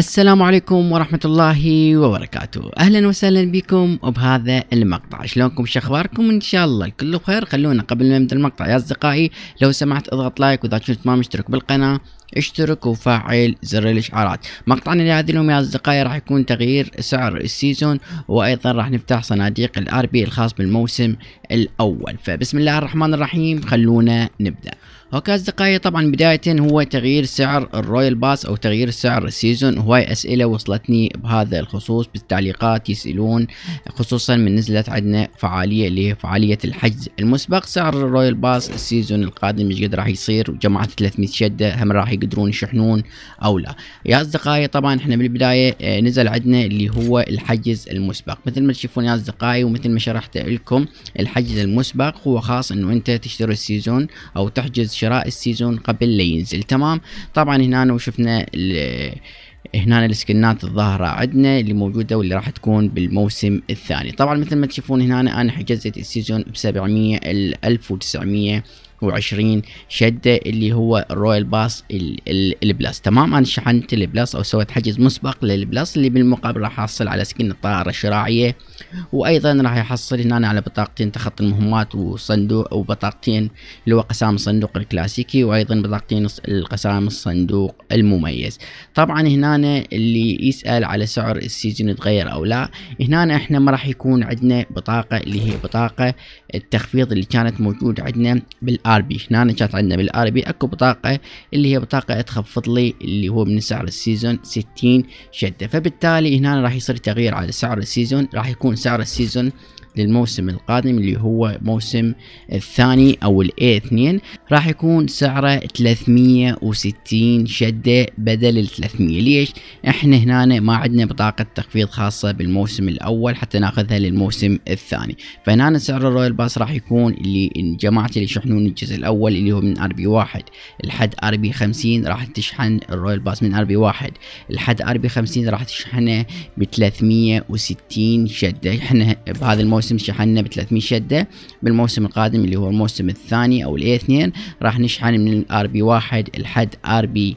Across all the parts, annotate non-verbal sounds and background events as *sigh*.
السلام عليكم ورحمة الله وبركاته أهلا وسهلا بكم وبهذا المقطع شلونكم شخباركم إن شاء الله الكل بخير خلونا قبل ما نبدأ المقطع يا أصدقائي لو سمحت اضغط لايك وإذا كنت ما مشترك بالقناة اشترك وفعل زر الاشعارات مقطعنا لهذه اليوم يا اصدقائي راح يكون تغيير سعر السيزون وايضا راح نفتح صناديق الار بي الخاص بالموسم الاول فبسم الله الرحمن الرحيم خلونا نبدا اوكي اصدقائي طبعا بداية هو تغيير سعر الرويال باس او تغيير سعر السيزون هواي اسئلة وصلتني بهذا الخصوص بالتعليقات يسألون خصوصا من نزلت عندنا فعالية اللي هي فعالية الحجز المسبق سعر الرويال باس السيزون القادم ايش قد راح يصير وجماعة 300 شدة هم راح يقدرون يشحنون او لا يا اصدقائي طبعا احنا بالبدايه آه، نزل عندنا اللي هو الحجز المسبق مثل ما تشوفون يا اصدقائي ومثل ما شرحت لكم الحجز المسبق هو خاص انه انت تشتري السيزون او تحجز شراء السيزون قبل لا ينزل تمام طبعا هنا وشفنا هنا السكنات الظاهرة عندنا اللي موجودة واللي راح تكون بالموسم الثاني طبعا مثل ما تشوفون هنا أنا حجزت السيزون ب 700 1900 وعشرين شدة اللي هو الرويال باس البلاس تمام انا شحنت البلاس او سويت حجز مسبق للبلاس اللي بالمقابل راح احصل على سكن الطائرة الشراعية وايضا راح يحصل هنا على بطاقتين تخطي المهمات وصندوق وبطاقتين اللي هو قسام الصندوق الكلاسيكي وايضا بطاقتين القسام الصندوق المميز طبعا هنا اللي يسأل على سعر السيزون يتغير او لا هنا احنا ما راح يكون عندنا بطاقة اللي هي بطاقة التخفيض اللي كانت موجودة عندنا بالآ بالار بي هنا كانت عندنا بالار بي اكو بطاقه اللي هي بطاقه تخفض لي اللي هو من سعر السيزون 60 شده فبالتالي هنا راح يصير تغيير على سعر السيزون راح يكون سعر السيزون للموسم القادم اللي هو موسم الثاني او الاي 2 راح يكون سعره 360 شدة بدل ال 300 ليش احنا هنا ما عندنا بطاقة تخفيض خاصة بالموسم الاول حتى ناخذها للموسم الثاني فهنا سعر الرويال باس راح يكون اللي جماعة اللي يشحنون الجزء الاول اللي هو من ار بي واحد لحد ار بي 50 راح تشحن الرويال باس من ار بي واحد لحد ار بي 50 راح تشحنه ب 360 شدة احنا بهذا الموسم موسم شحننا ب 300 شده بالموسم القادم اللي هو الموسم الثاني او الاي 2 راح نشحن من الار بي 1 لحد ار بي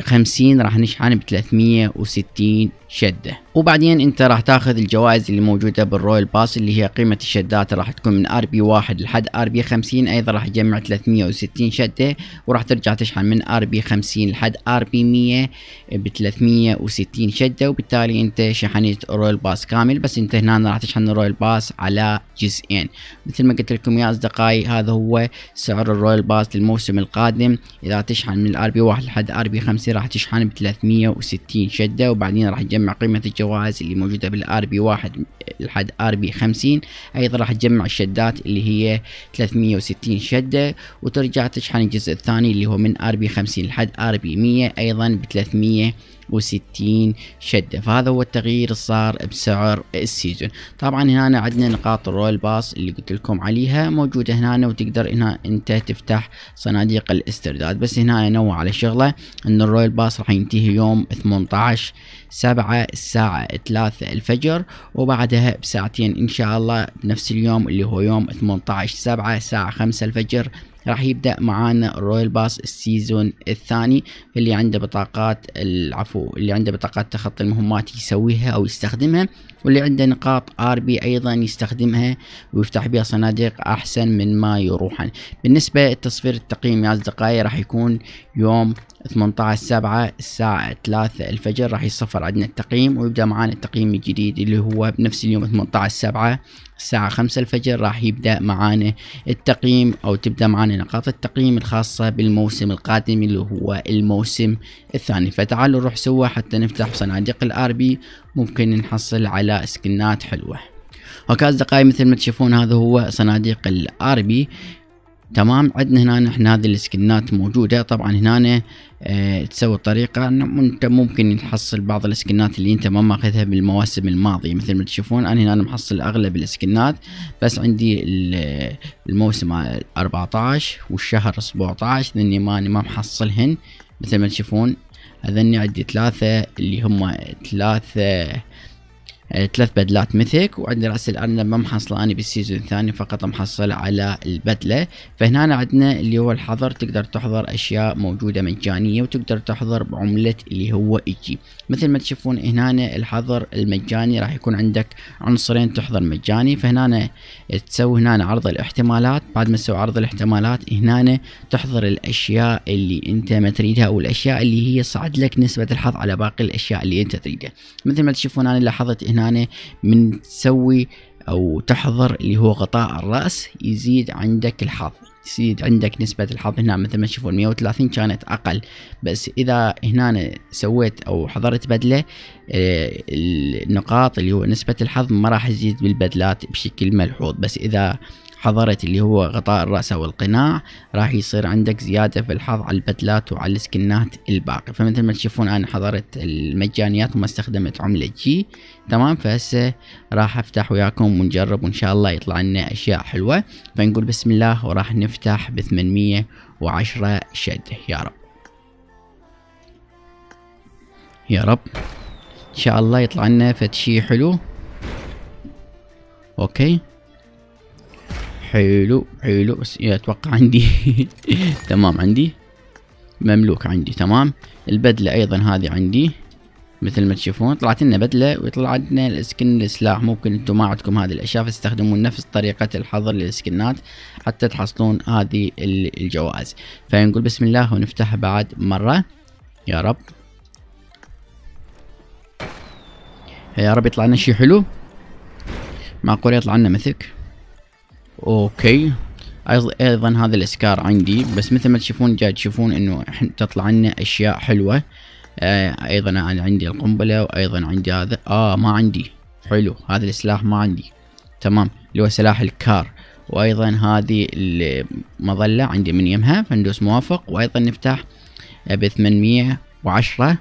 50 راح نشحن ب 360 شده وبعدين انت راح تاخذ الجوائز اللي موجوده بالرويال باس اللي هي قيمه الشدات راح تكون من ار بي 1 لحد ار بي 50 ايضا راح تجمع 360 شده وراح ترجع تشحن من ار بي 50 لحد ار بي 100 ب 360 شده وبالتالي انت شحنت رويال باس كامل بس انت هنا راح تشحن الرويال باس على جزئين مثل ما قلت لكم يا اصدقائي هذا هو سعر الرويال باس للموسم القادم اذا تشحن من ار بي 1 لحد بعد ار بي 5 راح تشحن ب 360 شدة وبعدين راح تجمع قيمة الجوائز اللي موجودة بالار بي 1 لحد ار بي 50 ايضا راح تجمع الشدات اللي هي 360 شدة وترجع تشحن الجزء الثاني اللي هو من ار بي 50 لحد ار بي 100 ايضا ب 300 وستين شدة فهذا هو التغيير الصار بسعر السيزون طبعا هنا عندنا نقاط الرويل باس اللي قلت لكم عليها موجودة هنا وتقدر هنا انت تفتح صناديق الاسترداد بس هنا نوع على شغلة ان الرويل باس راح ينتهي يوم 18 سبعة الساعة 3 الفجر وبعدها بساعتين ان شاء الله بنفس اليوم اللي هو يوم 18 سبعة الساعة 5 الفجر راح يبدأ معانا الرويال باس السيزون الثاني اللي عنده بطاقات العفو اللي عنده بطاقات تخطي المهمات يسويها او يستخدمها واللي عنده نقاط ار بي ايضا يستخدمها ويفتح بها صناديق احسن من ما يروحن بالنسبة التصفير التقييم يا اصدقائي راح يكون يوم 18 سبعة الساعة 3 الفجر راح يصفر عندنا التقييم ويبدأ معانا التقييم الجديد اللي هو بنفس اليوم 18 سبعة الساعة 5 الفجر راح يبدأ معانا التقييم أو تبدأ معانا نقاط التقييم الخاصة بالموسم القادم اللي هو الموسم الثاني فتعالوا نروح سوا حتى نفتح صناديق الار بي ممكن نحصل على سكنات حلوة اوكي أصدقائي مثل ما تشوفون هذا هو صناديق الاربي تمام عندنا هنا نحن هذه السكنات موجودة طبعا هنا اه تسوي الطريقة انت ممكن تحصل بعض السكنات اللي انت ما ماخذها بالمواسم الماضية مثل ما تشوفون انا هنا محصل اغلب السكنات بس عندي الموسم 14 والشهر 17 لاني ما انا ما محصلهن مثل ما تشوفون هذني عندي ثلاثة اللي هم ثلاثة آه، ثلاث بدلات ميثيك وعندنا راس الارنب ما محصله انا بالسيزون الثاني فقط محصل على البدله فهنا عندنا اللي هو الحظر تقدر تحضر اشياء موجوده مجانيه وتقدر تحضر بعمله اللي هو ايجي مثل ما تشوفون هنا الحظر المجاني راح يكون عندك عنصرين تحضر مجاني فهنا تسوي هنا عرض الاحتمالات بعد ما تسوي عرض الاحتمالات هنا تحضر الاشياء اللي انت ما تريدها والاشياء اللي هي صعد لك نسبه الحظ على باقي الاشياء اللي انت تريدها مثل ما تشوفون انا لاحظت هنا من تسوي او تحضر اللي هو غطاء الراس يزيد عندك الحظ يزيد عندك نسبة الحظ هنا مثل ما تشوفون 130 كانت اقل بس اذا هنا سويت او حضرت بدلة آه، النقاط اللي هو نسبة الحظ ما راح تزيد بالبدلات بشكل ملحوظ بس اذا حضرت اللي هو غطاء الرأس أو القناع راح يصير عندك زيادة في الحظ على البتلات وعلى السكنات الباقي فمثل ما تشوفون أنا حضرت المجانيات وما استخدمت عملة جي تمام فهسه راح أفتح وياكم ونجرب وإن شاء الله يطلع لنا أشياء حلوة فنقول بسم الله وراح نفتح ب 810 شدة يا رب يا رب إن شاء الله يطلع لنا فتشي حلو أوكي حلو حلو بس اتوقع عندي *laughs* تمام عندي مملوك عندي تمام البدلة ايضا هذه عندي مثل ما تشوفون طلعت لنا بدلة وطلعت لنا السكن السلاح ممكن انتم ما عندكم هذه الاشياء فاستخدمون نفس طريقة الحظر للسكنات حتى تحصلون هذه الجوائز فنقول بسم الله ونفتح بعد مرة يا رب يا رب يطلع لنا شي حلو معقول يطلع لنا مثلك اوكي ايضا هذا الاسكار عندي بس مثل ما تشوفون جاي تشوفون انه تطلع لنا اشياء حلوه آه ايضا انا عندي القنبله وايضا عندي هذا اه ما عندي حلو هذا السلاح ما عندي تمام اللي هو سلاح الكار وايضا هذه المظله عندي من يمها فندوس موافق وايضا نفتح ب 810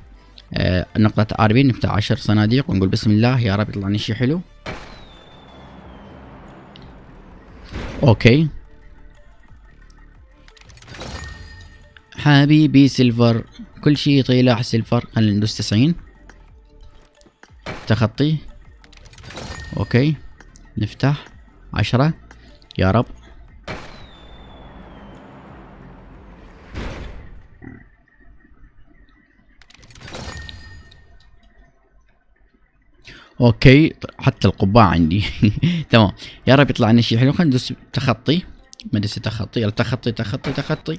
آه نقطة ار بي نفتح 10 صناديق ونقول بسم الله يا رب يطلع لنا شيء حلو اوكي حبيبي سيلفر كل شيء طيلاح سيلفر خلينا ندوس تسعين تخطي اوكي نفتح عشرة يا رب اوكي حتى القبعه عندي *laughs* تمام يا رب يطلع لنا شيء حلو خلينا ندوس تخطي مدرسه تخطي تخطي تخطي تخطي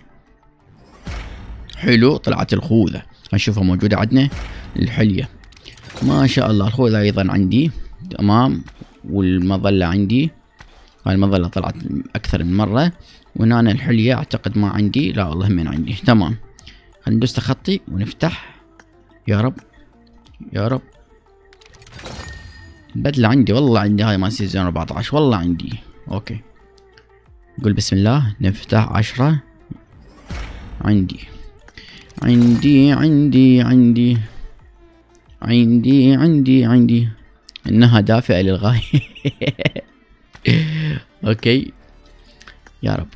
حلو طلعت الخوذه هنشوفها موجوده عندنا الحليه ما شاء الله الخوذه ايضا عندي تمام والمظله عندي هاي المظله طلعت اكثر من مره وهنا أنا الحليه اعتقد ما عندي لا والله من عندي تمام خلينا ندوس تخطي ونفتح يا رب يا رب بدلة عندي والله عندي هاي مال سيزون 14 والله عندي اوكي قول بسم الله نفتح عشرة عندي عندي عندي عندي عندي عندي عندي انها دافئة للغاية *laughs* اوكي يا رب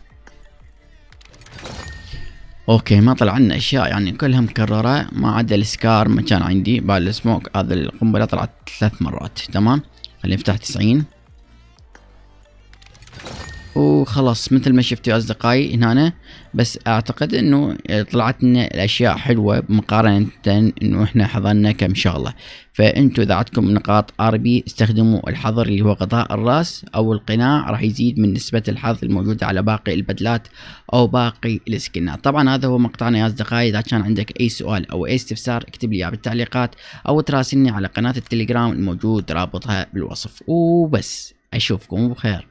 اوكي ما طلع عنا اشياء يعني كلها مكررة ما عدا السكار ما كان عندي بعد السموك هذا القنبلة طلعت ثلاث مرات تمام خلينا نفتح تسعين وخلاص مثل ما شفتوا اصدقائي هنا بس اعتقد انه طلعت لنا الاشياء حلوه مقارنه انه احنا حضرنا كم شغله فانتوا اذا عندكم نقاط ار بي استخدموا الحظر اللي هو غطاء الراس او القناع راح يزيد من نسبه الحظ الموجوده على باقي البدلات او باقي السكنات طبعا هذا هو مقطعنا يا اصدقائي اذا كان عندك اي سؤال او اي استفسار اكتب لي اياه بالتعليقات او تراسلني على قناه التليجرام الموجود رابطها بالوصف وبس اشوفكم بخير